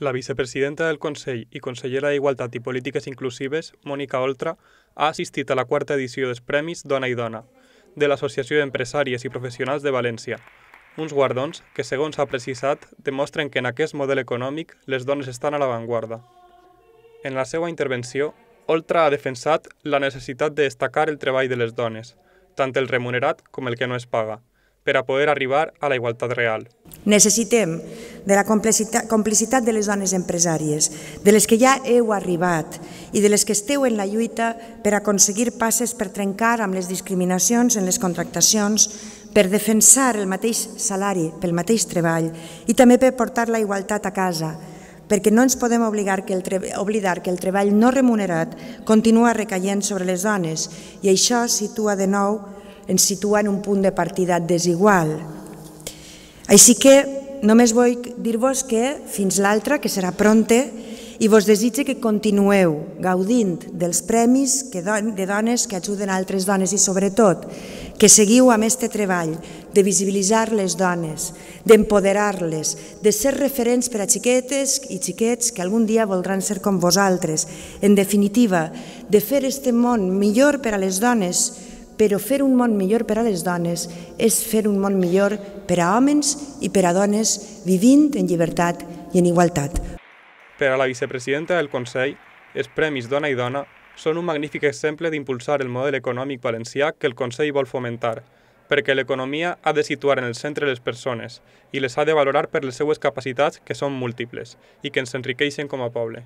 La vicepresidenta del Consell i consellera d'Igualtat i Polítiques Inclusives, Mònica Oltra, ha assistit a la quarta edició dels Premis Dona i Dona, de l'Associació d'Empresàries i Professionals de València, uns guardons que, segons ha precisat, demostren que en aquest model econòmic les dones estan a l'avantguarda. En la seva intervenció, Oltra ha defensat la necessitat de destacar el treball de les dones, tant el remunerat com el que no es paga, per a poder arribar a la igualtat real. Necessitem de la complicitat, de les dones empresàries, de les que ja heu arribat i de les que esteu en la lluita per aconseguir passes per trencar amb les discriminacions en les contractacions, per defensar el mateix salari pel mateix treball i també per portar la igualtat a casa, perquè no ens podem obligar que el oblidar que el treball no remunerat continua recaient sobre les dones i això situa de nou ens situa en un punt de partida desigual. Així que només vull dir-vos que fins l'altra, que serà pronte, i vos desitge que continueu gaudint dels premis que don, de dones que ajuden altres dones i sobretot que seguiu amb este treball de visibilitzar les dones, d'empoderar-les, de ser referents per a xiquetes i xiquets que algun dia voldran ser com vosaltres. En definitiva, de fer este món millor per a les dones però fer un món millor per a les dones és fer un món millor per a homes i per a dones vivint en llibertat i en igualtat. Per a la vicepresidenta del Consell, els Premis Dona i Dona són un magnífic exemple d'impulsar el model econòmic valencià que el Consell vol fomentar, perquè l'economia ha de situar en el centre les persones i les ha de valorar per les seues capacitats, que són múltiples, i que ens enriqueixen com a poble.